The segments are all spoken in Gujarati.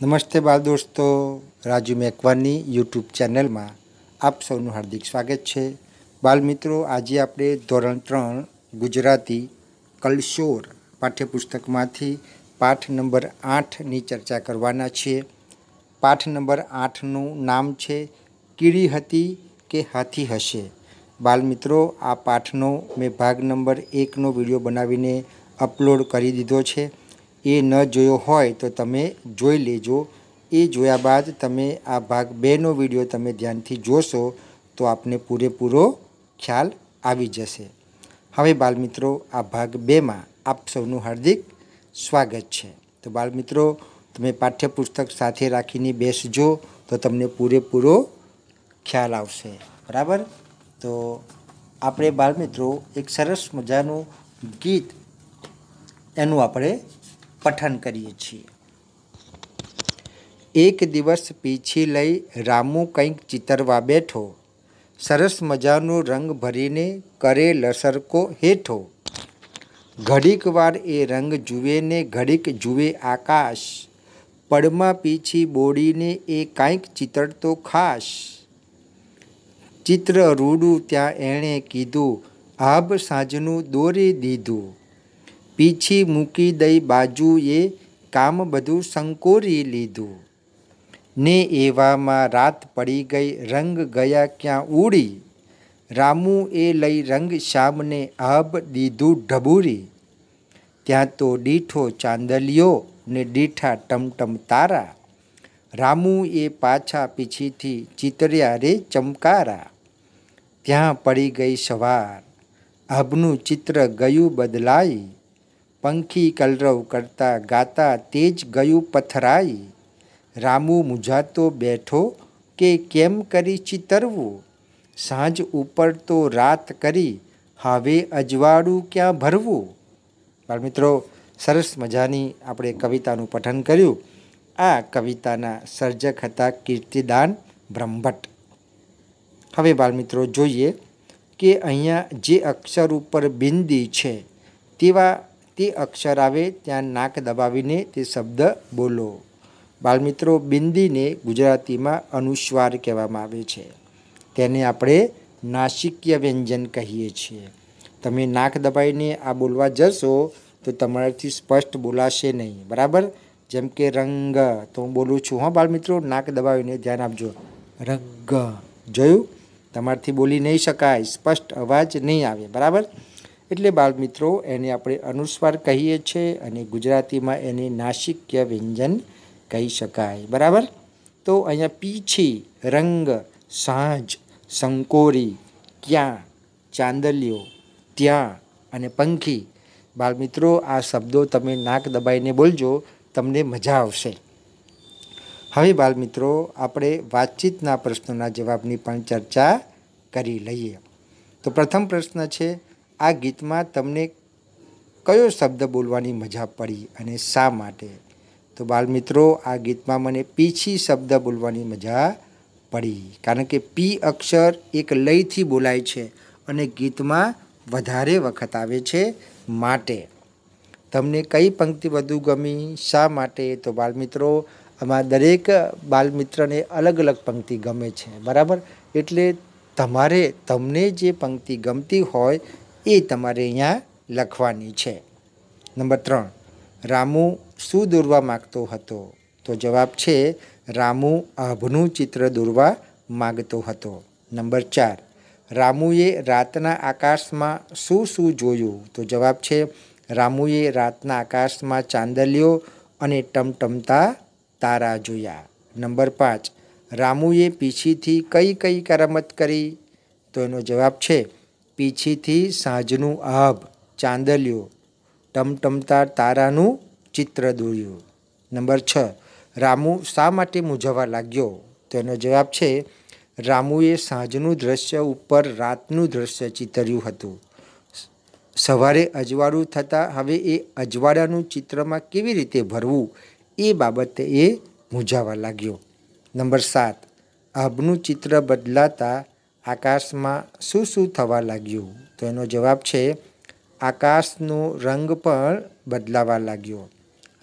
નમસ્તે બાળ દોસ્તો રાજુ મેકવાની યુટ્યુબ ચેનલમાં આપ સૌનું હાર્દિક સ્વાગત છે બાલ આજે આપણે ધોરણ ત્રણ ગુજરાતી કલશોર પાઠ્યપુસ્તકમાંથી પાઠ નંબર આઠની ચર્ચા કરવાના છીએ પાઠ નંબર આઠનું નામ છે કીડી હતી કે હાથી હશે બાલ આ પાઠનો મેં ભાગ નંબર એકનો વિડીયો બનાવીને અપલોડ કરી દીધો છે એ ન જોયો હોય તો તમે જોઈ લેજો એ જોયા બાદ તમે આ ભાગ બેનો વિડીયો તમે ધ્યાનથી જોશો તો આપને પૂરેપૂરો ખ્યાલ આવી જશે હવે બાલમિત્રો આ ભાગ બેમાં આપ સૌનું હાર્દિક સ્વાગત છે તો બાલમિત્રો તમે પાઠ્યપુસ્તક સાથે રાખીને બેસજો તો તમને પૂરેપૂરો ખ્યાલ આવશે બરાબર તો આપણે બાળમિત્રો એક સરસ મજાનું ગીત એનું આપણે પઠન કરીએ છીએ એક દિવસ પીછી લઈ રામુ કંઈક ચિતરવા બેઠો સરસ મજાનો રંગ ભરીને કરે લસરકો હેઠો ઘડીક વાર એ રંગ જુએ ને ઘડીક જુએ આકાશ પડમાં પીછી બોડીને એ કાંઈક ચિતરતો ખાસ ચિત્ર રૂડું ત્યાં એણે કીધું આભ સાંજનું દોરી દીધું પીછી મૂકી દઈ બાજુએ કામ બધું સંકોરી લીધું ને એવામાં રાત પડી ગઈ રંગ ગયા ક્યાં ઉડી રામુ એ લઈ રંગ શ્યામને આબ દીધું ઢબૂરી ત્યાં તો દીઠો ચાંદલિયો ને દીઠા ટમટમ તારા રામુ એ પાછા પીછીથી ચિતર્યા રે ચમકારા ત્યાં પડી ગઈ સવાર આબનું ચિત્ર ગયું બદલાઈ પંખી કલરવ કરતા ગાતા તે જ ગયું પથરાઈ રામુ મૂંઝાતો બેઠો કે કેમ કરી ચિતરવું સાંજ ઉપર તો રાત કરી હવે અજવાળું ક્યાં ભરવું બાળમિત્રો સરસ મજાની આપણે કવિતાનું પઠન કર્યું આ કવિતાના સર્જક હતા કીર્તિદાન બ્રહ્મભટ્ટ હવે બાળમિત્રો જોઈએ કે અહીંયા જે અક્ષર ઉપર બિંદી છે તેવા તે અક્ષર આવે ત્યાં નાક દબાવીને તે શબ્દ બોલો બાળમિત્રો બિંદીને ગુજરાતીમાં અનુસ્વાર કહેવામાં આવે છે તેને આપણે નાસિક્ય વ્યંજન કહીએ છીએ તમે નાક દબાવીને આ બોલવા જશો તો તમારાથી સ્પષ્ટ બોલાશે નહીં બરાબર જેમ કે રંગ તો હું બોલું છું હા બાળમિત્રો નાક દબાવીને ધ્યાન આપજો રંગ જોયું તમારાથી બોલી નહીં શકાય સ્પષ્ટ અવાજ નહીં આવે બરાબર એટલે બાળમિત્રો એને આપણે અનુસ્વાર કહીએ છીએ અને ગુજરાતીમાં એને નાસિક્ય વ્યંજન કહી શકાય બરાબર તો અહીંયા પીછી રંગ સાંજ સંકોરી ક્યાં ચાંદલિયો ત્યાં અને પંખી બાળમિત્રો આ શબ્દો તમે નાક દબાઈને બોલજો તમને મજા આવશે હવે બાળમિત્રો આપણે વાતચીતના પ્રશ્નોના જવાબની પણ ચર્ચા કરી લઈએ તો પ્રથમ પ્રશ્ન છે આ ગીતમાં તમને કયો શબ્દ બોલવાની મજા પડી અને શા માટે તો બાલમિત્રો આ ગીતમાં મને પીછી શબ્દ બોલવાની મજા પડી કારણ કે પી અક્ષર એક લયથી બોલાય છે અને ગીતમાં વધારે વખત આવે છે માટે તમને કઈ પંક્તિ વધુ ગમી શા માટે તો બાલમિત્રો આમાં દરેક બાલમિત્રને અલગ અલગ પંક્તિ ગમે છે બરાબર એટલે તમારે તમને જે પંક્તિ ગમતી હોય એ તમારે અહીંયા લખવાની છે નંબર ત્રણ રામુ શું દોરવા માગતો હતો તો જવાબ છે રામુ આભનું ચિત્ર દોરવા માગતો હતો નંબર ચાર રામુએ રાતના આકાશમાં શું શું જોયું તો જવાબ છે રામુએ રાતના આકાશમાં ચાંદલીઓ અને ટમટમતા તારા જોયા નંબર પાંચ રામુએ પીછીથી કઈ કઈ કરામત કરી તો એનો જવાબ છે પીછીથી સાંજનું આભ ચાંદલિયો ટમટમતા તારાનું ચિત્ર દોર્યું નંબર છ રામુ શા માટે મૂંઝવા લાગ્યો તેનો જવાબ છે રામુએ સાંજનું દ્રશ્ય ઉપર રાતનું દ્રશ્ય ચિતર્યું હતું સવારે અજવાળું થતાં હવે એ અજવાળાનું ચિત્રમાં કેવી રીતે ભરવું એ બાબતે એ મૂંઝાવા લાગ્યો નંબર સાત આભનું ચિત્ર બદલાતા આકાશમાં શું શું થવા લાગ્યું તો એનો જવાબ છે આકાશનો રંગ પણ બદલાવા લાગ્યો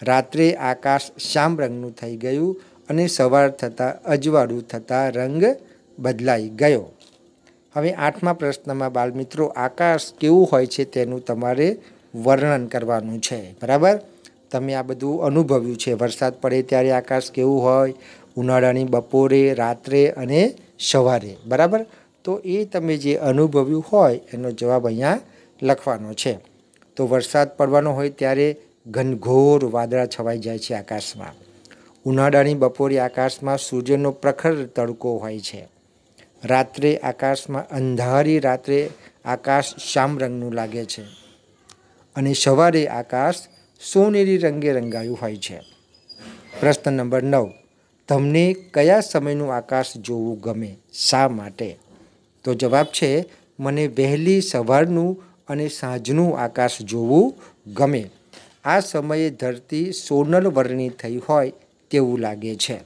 રાત્રે આકાશ શ્યામ રંગનું થઈ ગયું અને સવાર થતાં અજવાળું થતાં રંગ બદલાઈ ગયો હવે આઠમા પ્રશ્નમાં બાળમિત્રો આકાશ કેવું હોય છે તેનું તમારે વર્ણન કરવાનું છે બરાબર તમે આ બધું અનુભવ્યું છે વરસાદ પડે ત્યારે આકાશ કેવું હોય ઉનાળાની બપોરે રાત્રે અને સવારે બરાબર તો એ તમે જે અનુભવ્યું હોય એનો જવાબ અહીંયા લખવાનો છે તો વરસાદ પડવાનો હોય ત્યારે ઘનઘોર વાદળા છવાઈ જાય છે આકાશમાં ઉનાળાની બપોરે આકાશમાં સૂર્યનો પ્રખર તડકો હોય છે રાત્રે આકાશમાં અંધારી રાત્રે આકાશ શ્યામ રંગનું લાગે છે અને સવારે આકાશ સોનેરી રંગે રંગાયું હોય છે પ્રશ્ન નંબર નવ તમને કયા સમયનું આકાશ જોવું ગમે શા માટે તો જવાબ છે મને વહેલી સવારનું અને સાંજનું આકાશ જોવું ગમે આ સમયે ધરતી સોનલ વર્ણની થઈ હોય તેવું લાગે છે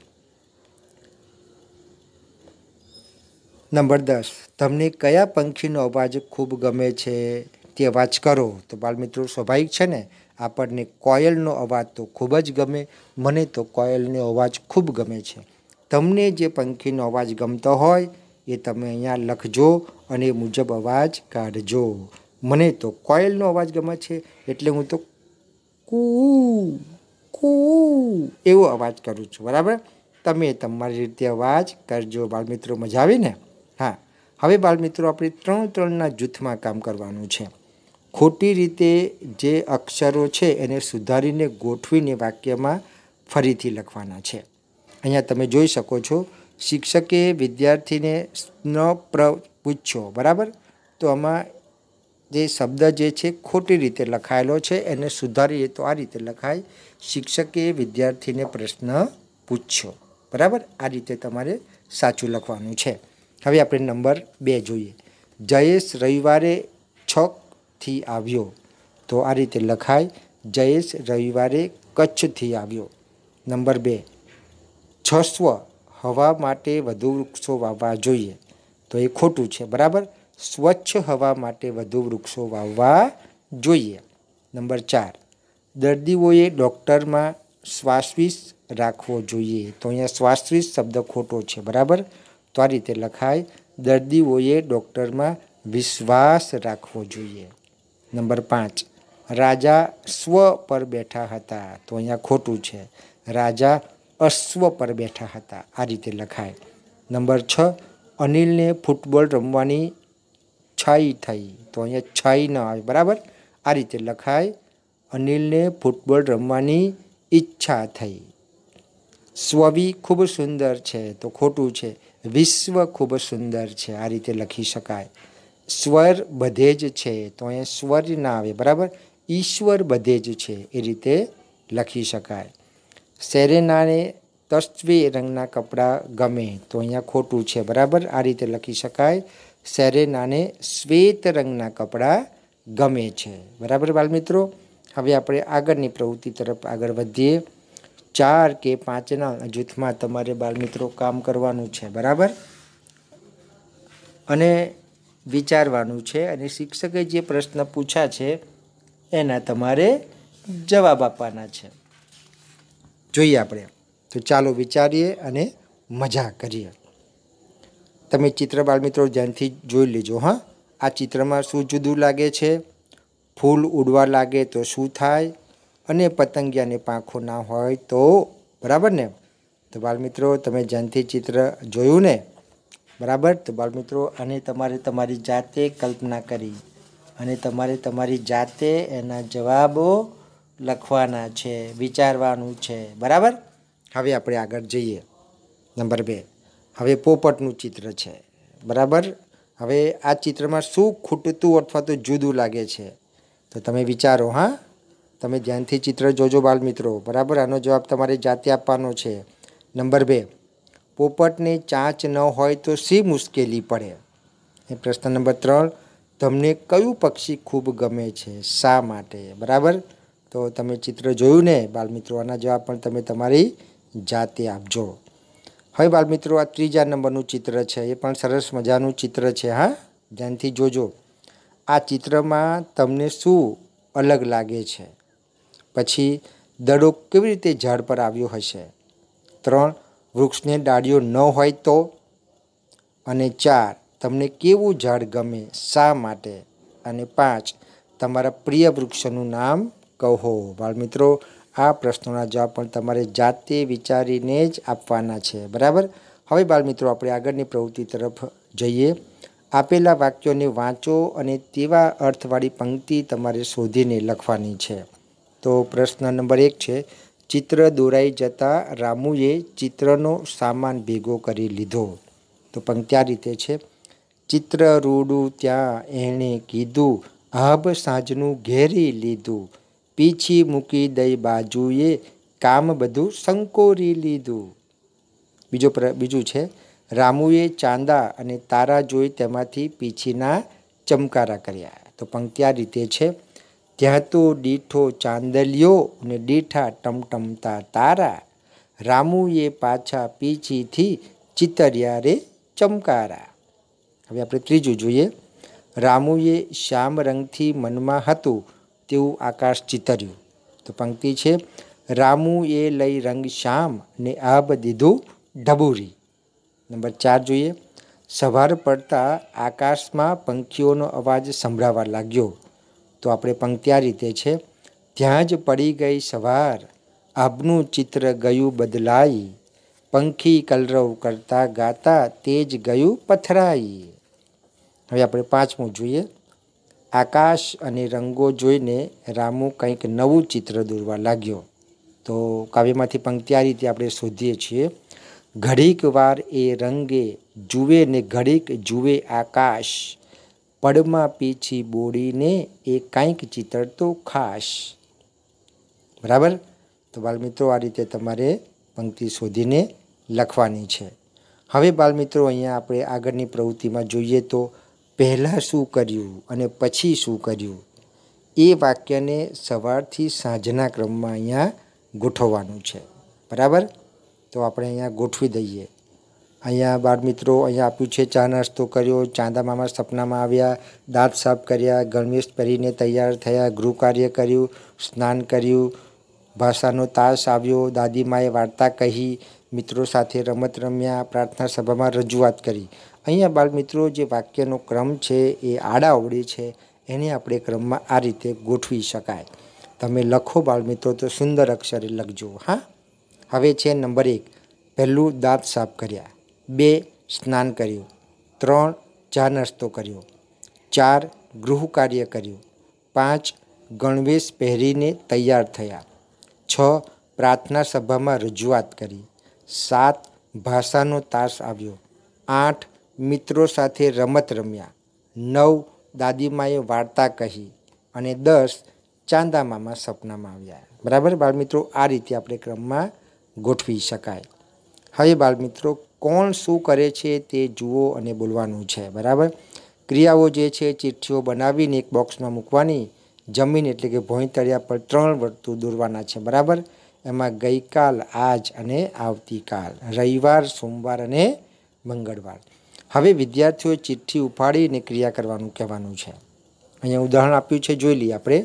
નંબર દસ તમને કયા પંખીનો અવાજ ખૂબ ગમે છે તે અવાજ કરો તો બાળમિત્રો સ્વાભાવિક છે ને આપણને કોયલનો અવાજ તો ખૂબ જ ગમે મને તો કોયલનો અવાજ ખૂબ ગમે છે તમને જે પંખીનો અવાજ ગમતો હોય એ તમે અહીંયા લખજો અને એ મુજબ અવાજ કાઢજો મને તો કોયલનો અવાજ ગમે છે એટલે હું તો કૂ કૂ એવો અવાજ કરું છું બરાબર તમે તમારી રીતે અવાજ કરજો બાળમિત્રો મજા આવી ને હા હવે બાળમિત્રો આપણે ત્રણ ત્રણના જૂથમાં કામ કરવાનું છે ખોટી રીતે જે અક્ષરો છે એને સુધારીને ગોઠવીને વાક્યમાં ફરીથી લખવાના છે અહીંયા તમે જોઈ શકો છો શિક્ષકે વિદ્યાર્થીને ન પ્ર પૂછ્યો બરાબર તો આમાં જે શબ્દ જે છે ખોટી રીતે લખાયેલો છે એને સુધારીએ તો આ રીતે લખાય શિક્ષકે વિદ્યાર્થીને પ્રશ્ન પૂછ્યો બરાબર આ રીતે તમારે સાચું લખવાનું છે હવે આપણે નંબર બે જોઈએ જયેશ રવિવારે છથી આવ્યો તો આ રીતે લખાય જયેશ રવિવારે કચ્છથી આવ્યો નંબર બે છસ્વ હવા માટે વધુ વૃક્ષો વાવવા જોઈએ તો એ ખોટું છે બરાબર સ્વચ્છ હવા માટે વધુ વૃક્ષો વાવવા જોઈએ નંબર ચાર દર્દીઓએ ડૉક્ટરમાં શ્વાસવીસ રાખવો જોઈએ તો અહીંયા શ્વાસવીસ શબ્દ ખોટો છે બરાબર તો આ રીતે લખાય દર્દીઓએ ડૉક્ટરમાં વિશ્વાસ રાખવો જોઈએ નંબર પાંચ રાજા સ્વ પર બેઠા હતા તો અહીંયા ખોટું છે રાજા અશ્વ પર બેઠા હતા આ રીતે લખાય નંબર છ અનિલને ફૂટબોલ રમવાની છાઈ થઈ તો અહીંયા છાઈ ન આવે બરાબર આ રીતે લખાય અનિલને ફૂટબોલ રમવાની ઈચ્છા થઈ સ્વવિ ખૂબ સુંદર છે તો ખોટું છે વિશ્વ ખૂબ સુંદર છે આ રીતે લખી શકાય સ્વર બધે જ છે તો અહીંયા સ્વર ના આવે બરાબર ઈશ્વર બધે જ છે એ રીતે લખી શકાય શેરેનાને તસ્વી રંગના કપડાં ગમે તો અહીંયા ખોટું છે બરાબર આ રીતે લખી શકાય શેરેનાને શ્વેત રંગના કપડાં ગમે છે બરાબર બાલમિત્રો હવે આપણે આગળની પ્રવૃત્તિ તરફ આગળ વધીએ ચાર કે પાંચના જૂથમાં તમારે બાળમિત્રો કામ કરવાનું છે બરાબર અને વિચારવાનું છે અને શિક્ષકે જે પ્રશ્ન પૂછ્યા છે એના તમારે જવાબ આપવાના છે જોઈએ આપણે તો ચાલો વિચારીએ અને મજા કરીએ તમે ચિત્ર બાળમિત્રો ધ્યાનથી જોઈ લેજો હા આ ચિત્રમાં શું જુદું લાગે છે ફૂલ ઉડવા લાગે તો શું થાય અને પતંગિયાને પાંખો ના હોય તો બરાબર ને તો બાળમિત્રો તમે જ્યાંથી ચિત્ર જોયું ને બરાબર તો બાળમિત્રો અને તમારે તમારી જાતે કલ્પના કરી અને તમારે તમારી જાતે એના જવાબો લખવાના છે વિચારવાનું છે બરાબર હવે આપણે આગળ જઈએ નંબર બે હવે પોપટનું ચિત્ર છે બરાબર હવે આ ચિત્રમાં શું ખૂટતું અથવા તો જુદું લાગે છે તો તમે વિચારો હા તમે ધ્યાનથી ચિત્ર જોજો બાળમિત્રો બરાબર આનો જવાબ તમારે જાતે આપવાનો છે નંબર બે પોપટને ચાંચ ન હોય તો શી મુશ્કેલી પડે એ પ્રશ્ન નંબર ત્રણ તમને કયું પક્ષી ખૂબ ગમે છે શા માટે બરાબર તો તમે ચિત્ર જોયું ને બાલમિત્રો આના જવાબ પણ તમે તમારી જાતે આપજો હવે બાલમિત્રો આ ત્રીજા નંબરનું ચિત્ર છે એ પણ સરસ મજાનું ચિત્ર છે હા ધ્યાનથી જોજો આ ચિત્રમાં તમને શું અલગ લાગે છે પછી દડો કેવી રીતે ઝાડ પર આવ્યો હશે ત્રણ વૃક્ષને ડાળીઓ ન હોય તો અને ચાર તમને કેવું ઝાડ ગમે શા માટે અને પાંચ તમારા પ્રિય વૃક્ષનું નામ કહો બાળમિત્રો આ પ્રશ્નોના જવાબ પણ તમારે જાતે વિચારીને જ આપવાના છે બરાબર હવે બાળમિત્રો આપણે આગળની પ્રવૃત્તિ તરફ જઈએ આપેલા વાક્યોને વાંચો અને તેવા અર્થવાળી પંક્તિ તમારે શોધીને લખવાની છે તો પ્રશ્ન નંબર એક છે ચિત્ર દોરાઈ જતાં રામુએ ચિત્રનો સામાન ભેગો કરી લીધો તો પંક્તિ આ રીતે છે ચિત્ર રૂડું ત્યાં એણે કીધું આબ સાંજનું ઘેરી લીધું પીછી મૂકી દઈ બાજુએ કામ બધું સંકોરી લીધું બીજો બીજું છે રામુએ ચાંદા અને તારા જોઈ તેમાંથી પીછીના ચમકારા કર્યા તો પંક્તિ આ રીતે છે ત્યાં તો દીઠો ચાંદલિયો અને દીઠા ટમટમતા તારા રામુએ પાછા પીછીથી ચિતર્યા રે ચમકારા હવે આપણે ત્રીજું જોઈએ રામુએ શ્યામ રંગથી મનમાં હતું તેવું આકાશ ચિતર્યું તો પંક્તિ છે રામુ એ લઈ રંગ શ્યામ ને આબ દીધું ઢબુરી નંબર ચાર જોઈએ સવાર પડતા આકાશમાં પંખીઓનો અવાજ સંભળાવા લાગ્યો તો આપણે પંક્તિ આ રીતે છે ત્યાં જ પડી ગઈ સવાર આબનું ચિત્ર ગયું બદલાઈ પંખી કલરવ કરતા ગાતા તે જ ગયું પથરાઈ હવે આપણે પાંચમું જોઈએ આકાશ અને રંગો જોઈને રામુ કંઈક નવું ચિત્ર દોરવા લાગ્યો તો કાવ્યમાંથી પંક્તિ આ રીતે આપણે શોધીએ છીએ ઘડીક વાર એ રંગે જુએ ને ઘડીક જુએ આકાશ પડમાં પીછી બોડીને એ કાંઈક ચિત્ર તો ખાસ બરાબર તો બાલમિત્રો આ રીતે તમારે પંક્તિ શોધીને લખવાની છે હવે બાલમિત્રો અહીંયા આપણે આગળની પ્રવૃત્તિમાં જોઈએ તો પહેલાં શું કર્યું અને પછી શું કર્યું એ વાક્યને સવારથી સાંજના ક્રમમાં અહીંયા ગોઠવવાનું છે બરાબર તો આપણે અહીંયા ગોઠવી દઈએ અહીંયા બાળ મિત્રો અહીંયા આપ્યું છે ચા નાસ્તો કર્યો ચાંદા મામા સપનામાં આવ્યા દાંત સાફ કર્યા ગણવેશ પહેરીને તૈયાર થયા ગૃહ કાર્ય કર્યું સ્નાન કર્યું ભાષાનો તાસ આવ્યો દાદીમાએ વાર્તા કહી મિત્રો સાથે રમત રમ્યા પ્રાર્થના સભામાં રજૂઆત કરી અહીંયા બાળમિત્રો જે વાક્યનો ક્રમ છે એ આડાઅવળી છે એને આપણે ક્રમમાં આ રીતે ગોઠવી શકાય તમે લખો બાળમિત્રો તો સુંદર અક્ષરે લખજો હા હવે છે નંબર એક પહેલું દાંત સાફ કર્યા બે સ્નાન કર્યું ત્રણ ચા નાસ્તો કર્યો ચાર ગૃહ કાર્ય કર્યું પાંચ ગણવેશ પહેરીને તૈયાર થયા છ પ્રાર્થના સભામાં રજૂઆત કરી સાત ભાષાનો તાસ આવ્યો આઠ મિત્રો સાથે રમત રમ્યા નવ દાદીમાએ વાર્તા કહી અને દસ ચાંદામામા સપનામાં આવ્યા બરાબર બાળમિત્રો આ રીતે આપણે ક્રમમાં ગોઠવી શકાય હવે બાળમિત્રો કોણ શું કરે છે તે જુઓ અને બોલવાનું છે બરાબર ક્રિયાઓ જે છે ચિઠ્ઠીઓ બનાવીને એક બોક્સમાં મૂકવાની જમીન એટલે કે ભોંયતળિયા પર ત્રણ વર્તુ દોરવાના છે બરાબર એમાં ગઈકાલ આજ અને આવતીકાલ રવિવાર સોમવાર અને મંગળવાર હવે વિદ્યાર્થીઓએ ચિઠ્ઠી ઉપાડીને ક્રિયા કરવાનું કહેવાનું છે અહીંયા ઉદાહરણ આપ્યું છે જોઈ લઈએ આપણે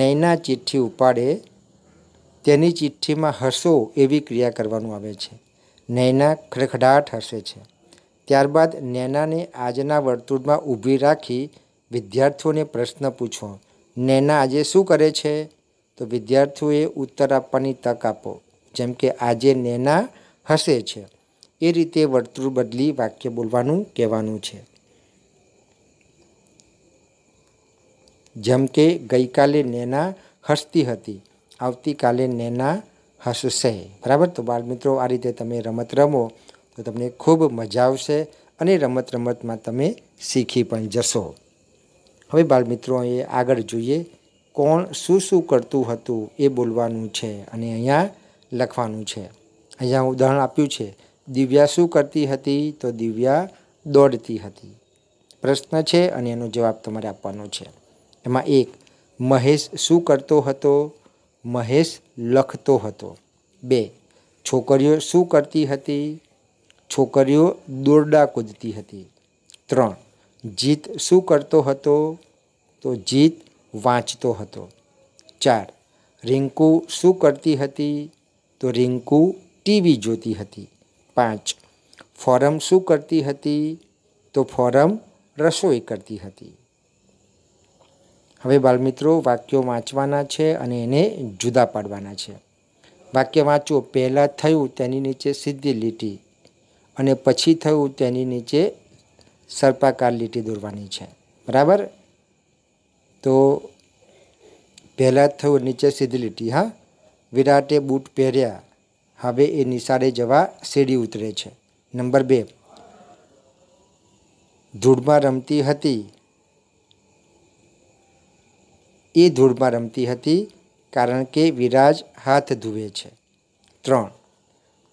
નૈના ચિઠ્ઠી ઉપાડે તેની ચિઠ્ઠીમાં હસો એવી ક્રિયા કરવાનું આવે છે નૈના ખડખડાટ હસે છે ત્યારબાદ નૈનાને આજના વર્તુળમાં ઊભી રાખી વિદ્યાર્થીઓને પ્રશ્ન પૂછો નૈના આજે શું કરે છે તો વિદ્યાર્થીઓએ ઉત્તર આપવાની તક આપો જેમ કે આજે નૈના હસે છે એ રીતે વર્તુળ બદલી વાક્ય બોલવાનું કહેવાનું છે જેમ કે ગઈકાલે નેના હસતી હતી આવતીકાલે નેના હસશે બરાબર તો બાળમિત્રો આ રીતે તમે રમત રમો તો તમને ખૂબ મજા આવશે અને રમત રમતમાં તમે શીખી પણ જશો હવે બાળમિત્રો એ આગળ જોઈએ કોણ શું શું કરતું હતું એ બોલવાનું છે અને અહીંયા લખવાનું છે અહીંયા ઉદાહરણ આપ્યું છે દિવ્યા શું કરતી હતી તો દિવ્યા દોડતી હતી પ્રશ્ન છે અને એનો જવાબ તમારે આપવાનો છે એમાં એક મહેશ શું કરતો હતો મહેશ લખતો હતો બે છોકરીઓ શું કરતી હતી છોકરીઓ દોરડા કૂદતી હતી ત્રણ જીત શું કરતો હતો તો જીત વાંચતો હતો ચાર રિંકુ શું કરતી હતી તો રિંકુ ટીવી જોતી હતી પાંચ ફોરમ શું કરતી હતી તો ફોરમ રસોઈ કરતી હતી હવે બાલમિત્રો વાક્યો વાંચવાના છે અને એને જુદા પાડવાના છે વાક્ય વાંચો પહેલાં થયું તેની નીચે સીધી લીટી અને પછી થયું તેની નીચે સર્પાકાર લીટી દોરવાની છે બરાબર તો પહેલાં થયું નીચે સીધી લીટી હા વિરાટે બૂટ પહેર્યા હવે એ નિશાળે જવા સીડી ઉતરે છે નંબર બે ધૂળમાં રમતી હતી એ ધૂળમાં રમતી હતી કારણ કે વિરાજ હાથ ધુવે છે ત્રણ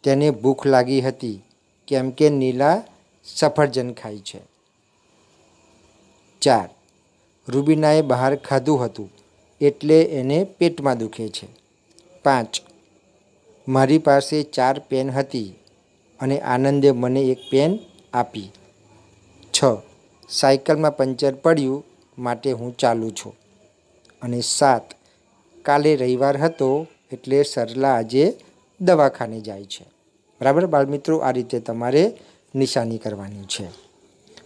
તેને ભૂખ લાગી હતી કેમ કે નીલા સફરજન ખાય છે ચાર રૂબીનાએ બહાર ખાધું હતું એટલે એને પેટમાં દુખે છે પાંચ મારી પાસે ચાર પેન હતી અને આનંદે મને એક પેન આપી છ સાયકલમાં પંચર પડ્યું માટે હું ચાલું છું અને સાત કાલે રવિવાર હતો એટલે સરલા આજે દવાખાને જાય છે બરાબર બાળમિત્રો આ રીતે તમારે નિશાની કરવાની છે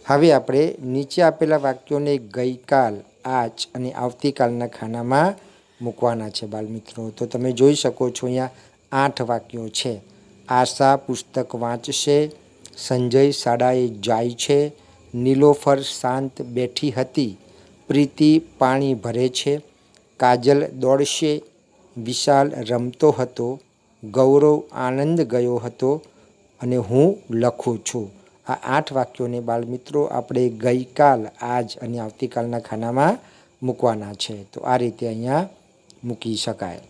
હવે આપણે નીચે આપેલા વાક્યોને ગઈકાલ આજ અને આવતીકાલના ખાનામાં મૂકવાના છે બાળમિત્રો તો તમે જોઈ શકો છો અહીંયા આઠ વાક્યો છે આશા પુસ્તક વાંચશે સંજય શાળાએ જાય છે નીલોફર શાંત બેઠી હતી પ્રીતિ પાણી ભરે છે કાજલ દોડશે વિશાલ રમતો હતો ગૌરવ આનંદ ગયો હતો અને હું લખું છું આ આઠ વાક્યોને બાળમિત્રો આપણે ગઈકાલ આજ અને આવતીકાલના ખાનામાં મૂકવાના છે તો આ રીતે અહીંયા મૂકી શકાય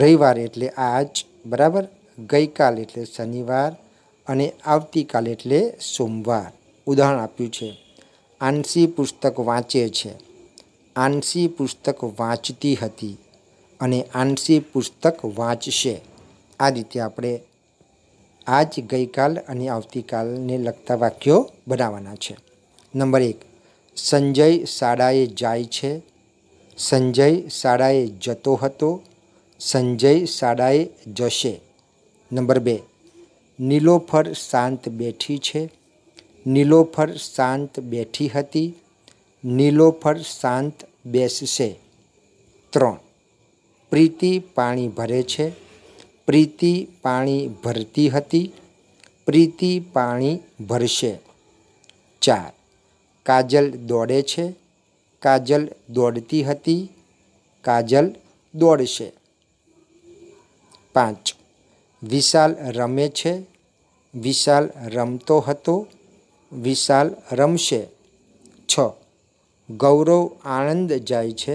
રવિવાર એટલે આજ બરાબર ગઈકાલ એટલે શનિવાર અને આવતીકાલ એટલે સોમવાર ઉદાહરણ આપ્યું છે આંસી પુસ્તક વાંચે છે આંસી પુસ્તક વાંચતી હતી અને આંસી પુસ્તક વાંચશે આ રીતે આપણે આજ ગઈકાલ અને આવતીકાલને લગતા વાક્યો બનાવવાના છે નંબર એક સંજય શાળાએ જાય છે સંજય શાળાએ જતો હતો સંજય સાડાએ જશે નંબર બે નીલોફર શાંત બેઠી છે નીલોફર શાંત બેઠી હતી નીલોફર શાંત બેસશે ત્રણ પ્રીતિ પાણી ભરે છે પ્રીતિ પાણી ભરતી હતી પ્રીતિ પાણી ભરશે ચાર કાજલ દોડે છે કાજલ દોડતી હતી કાજલ દોડશે પાંચ વિશાલ રમે છે વિશાલ રમતો હતો વિશાલ રમશે છ ગૌરવ આણંદ જાય છે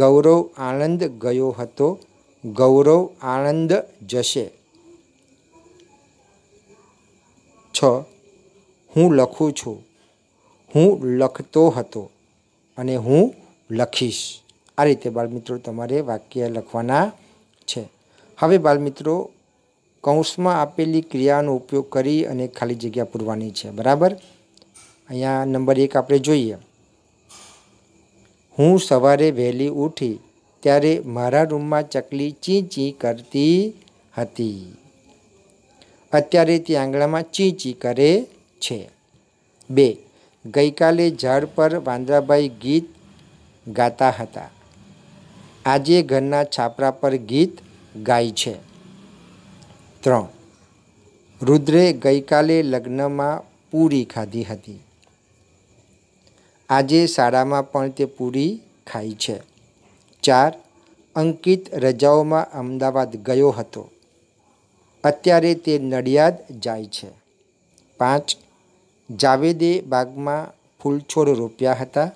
ગૌરવ આણંદ ગયો હતો ગૌરવ આણંદ જશે છ હું લખું છું હું લખતો હતો અને હું લખીશ આ રીતે બાળમિત્રો તમારે વાક્ય લખવાના છે હવે બાલમિત્રો કૌંસમાં આપેલી ક્રિયાનો ઉપયોગ કરી અને ખાલી જગ્યા પૂરવાની છે બરાબર અહીંયા નંબર એક આપણે જોઈએ હું સવારે વહેલી ઉઠી ત્યારે મારા રૂમમાં ચકલી ચી ચી કરતી હતી અત્યારે તે આંગણામાં ચી ચી કરે છે બે ગઈકાલે ઝાડ પર વાંદરાભાઈ ગીત ગાતા હતા આજે ઘરના છાપરા પર ગીત ગાય છે ત્રણ રુદ્રે ગઈકાલે લગ્નમાં પૂરી ખાધી હતી આજે શાળામાં પણ તે પૂરી ખાઈ છે ચાર અંકિત રજાઓમાં અમદાવાદ ગયો હતો અત્યારે તે નડિયાદ જાય છે પાંચ જાવેદે બાગમાં ફૂલછોડ રોપ્યા હતા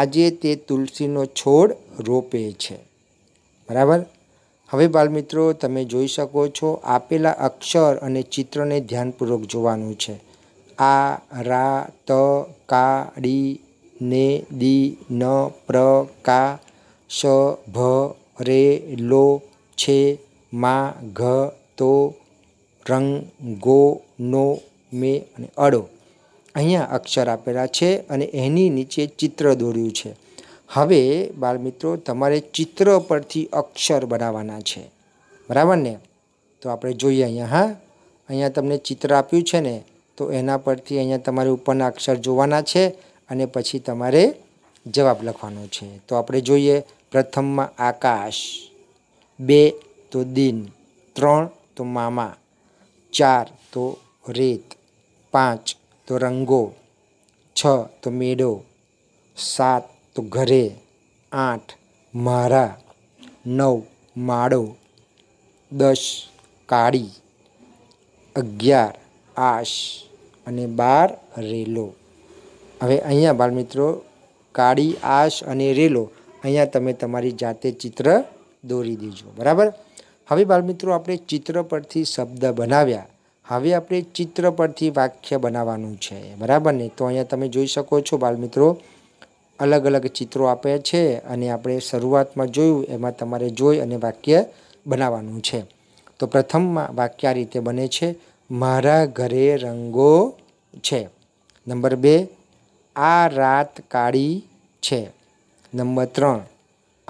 આજે તે તુલસીનો છોડ રોપે છે બરાબર હવે બાલમિત્રો તમે જોઈ શકો છો આપેલા અક્ષર અને ચિત્રને ધ્યાનપૂર્વક જોવાનું છે આ રા ત કા ડી ને દી ન પ્ર કા શ ભ રે લો છે મા ઘ તો રંગ ગો નો મે અને અડો અહીંયા અક્ષર આપેલા છે અને એની નીચે ચિત્ર દોર્યું છે હવે બાળમિત્રો તમારે ચિત્ર પરથી અક્ષર બનાવવાના છે બરાબર ને તો આપણે જોઈએ અહીંયા હા અહીંયા તમને ચિત્ર આપ્યું છે ને તો એના પરથી અહીંયા તમારે ઉપરના અક્ષર જોવાના છે અને પછી તમારે જવાબ લખવાનો છે તો આપણે જોઈએ પ્રથમમાં આકાશ બે તો દિન ત્રણ તો મામા ચાર તો રેત પાંચ તો રંગો છ તો મેડો સાત તો ઘરે આઠ મારા નવ માળો દસ કાળી અગિયાર આશ અને બાર રેલો હવે અહીંયા બાળમિત્રો કાળી આશ અને રેલો અહીંયા તમે તમારી જાતે ચિત્ર દોરી દેજો બરાબર હવે બાળમિત્રો આપણે ચિત્ર પરથી શબ્દ બનાવ્યા હવે આપણે ચિત્ર પરથી વાક્ય બનાવવાનું છે બરાબર ને તો અહીંયા તમે જોઈ શકો છો બાળમિત્રો અલગ અલગ ચિત્રો આપે છે અને આપણે શરૂઆતમાં જોયું એમાં તમારે જોઈ અને વાક્ય બનાવવાનું છે તો પ્રથમમાં વાક્ય આ રીતે બને છે મારા ઘરે રંગો છે નંબર બે આ રાત કાળી છે નંબર ત્રણ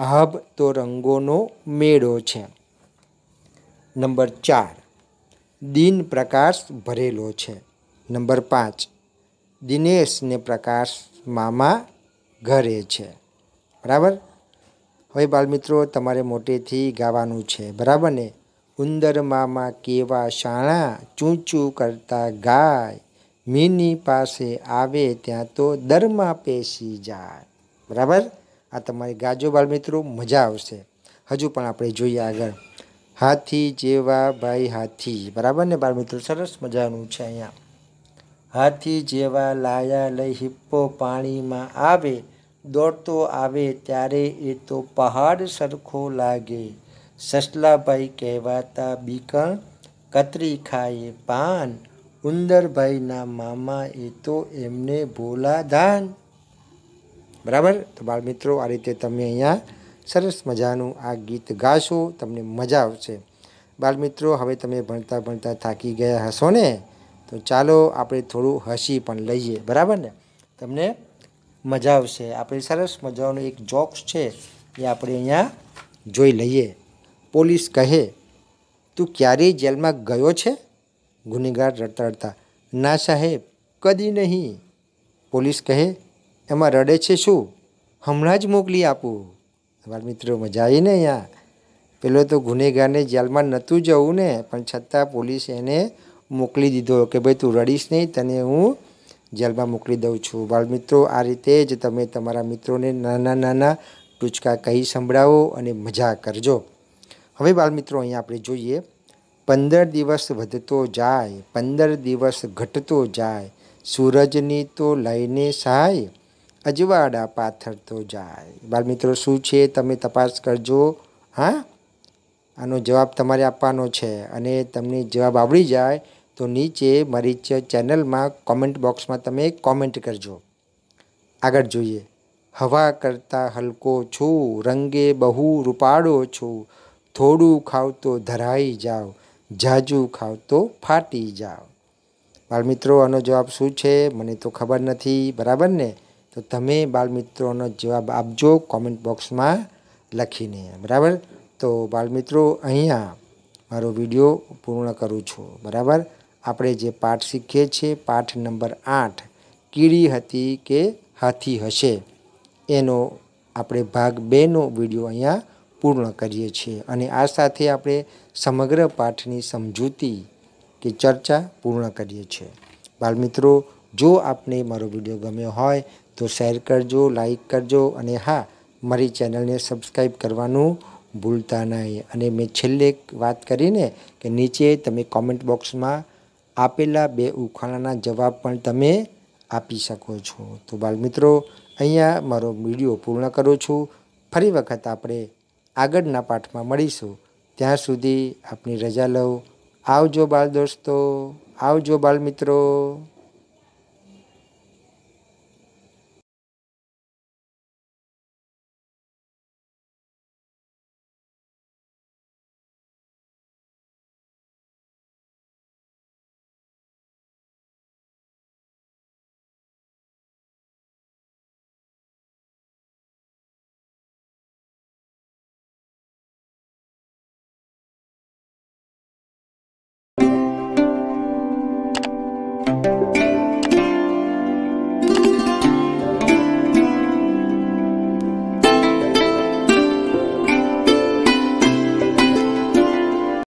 આહબ તો રંગોનો મેળો છે નંબર ચાર દિન પ્રકાશ ભરેલો છે નંબર પાંચ દિનેશને પ્રકાશ મામા ઘરે છે બરાબર હવે બાલમિત્રો તમારે મોટેથી ગાવાનું છે બરાબર ને ઉંદર મામા કેવા શાણા ચૂંચું કરતા ગાય મીની પાસે આવે ત્યાં તો દરમાં પેસી જાય બરાબર આ તમારી ગાજો બાળમિત્રો મજા આવશે હજુ પણ આપણે જોઈએ આગળ હાથી જેવા ભાઈ હાથી બરાબર ને બાળમિત્રો સરસ મજાનું છે અહીંયા હાથી જેવા લાયા લઈ હિપ્પો પાણીમાં આવે દોડતો આવે ત્યારે એ તો પહાડ સરખો લાગે સસલાભાઈ કહેવાતા બીકણ કતરી ખાઈએ પાન ઉંદરભાઈના મામા એ તો એમને ભોલા બરાબર તો બાળ આ રીતે તમે અહીંયા સરસ મજાનું આ ગીત ગાશો તમને મજા આવશે બાળ હવે તમે ભણતા ભણતા થાકી ગયા હશો ને તો ચાલો આપણે થોડું હસી પણ લઈએ બરાબર ને તમને મજા આવશે આપણે સરસ મજાનો એક જોક્સ છે એ આપણે અહીંયા જોઈ લઈએ પોલીસ કહે તું ક્યારેય જેલમાં ગયો છે ગુનેગાર રડતા રડતા ના સાહેબ કદી નહીં પોલીસ કહે એમાં રડે છે શું હમણાં જ મોકલી આપું તમારા મિત્રો મજા આવી ને અહીંયા પેલો તો ગુનેગારને જેલમાં નહોતું જવું ને પણ છતાં પોલીસ એને મોકલી દીધો કે ભાઈ તું રડીશ નહીં તને હું જેલમાં મોકલી દઉં છું બાળમિત્રો આ રીતે જ તમે તમારા મિત્રોને નાના નાના ટૂચકા કહી સંભળાવો અને મજા કરજો હવે બાળમિત્રો અહીંયા આપણે જોઈએ પંદર દિવસ વધતો જાય પંદર દિવસ ઘટતો જાય સૂરજની તો લઈને સહાય અજવાડા પાથરતો જાય બાળમિત્રો શું છે તમે તપાસ કરજો હા આનો જવાબ તમારે આપવાનો છે અને તમને જવાબ આવડી જાય તો નીચે મારી ચેનલમાં કોમેન્ટ બોક્સમાં તમે કોમેન્ટ કરજો આગળ જોઈએ હવા કરતાં હલકો છો રંગે બહુ રૂપાળો છો થોડું ખાવ તો ધરાઈ જાઓ ઝાઝું ખાવ તો ફાટી જાઓ બાળમિત્રો આનો જવાબ શું છે મને તો ખબર નથી બરાબર ને તો તમે બાળમિત્રોનો જવાબ આપજો કોમેન્ટ બોક્સમાં લખીને બરાબર તો બાળમિત્રો અહીંયા મારો વિડીયો પૂર્ણ કરું છું બરાબર આપણે જે પાઠ શીખીએ છીએ પાઠ નંબર આઠ કીડી હતી કે હાથી હશે એનો આપણે ભાગ બેનો વિડીયો અહીંયા પૂર્ણ કરીએ છીએ અને આ સાથે આપણે સમગ્ર પાઠની સમજૂતી કે ચર્ચા પૂર્ણ કરીએ છીએ બાળમિત્રો જો આપને મારો વિડીયો ગમ્યો હોય તો શેર કરજો લાઈક કરજો અને હા મારી ચેનલને સબસ્ક્રાઈબ કરવાનું ભૂલતા નહીં અને મેં છેલ્લે વાત કરીને કે નીચે તમે કોમેન્ટ બોક્સમાં આપેલા બે ઉખાણાના જવાબ પણ તમે આપી શકો છો તો બાળમિત્રો અહીંયા મારો વિડીયો પૂર્ણ કરું છું ફરી વખત આપણે આગળના પાઠમાં મળીશું ત્યાં સુધી આપની રજા લઉં આવજો બાળ દોસ્તો આવજો બાળમિત્રો મિત્રો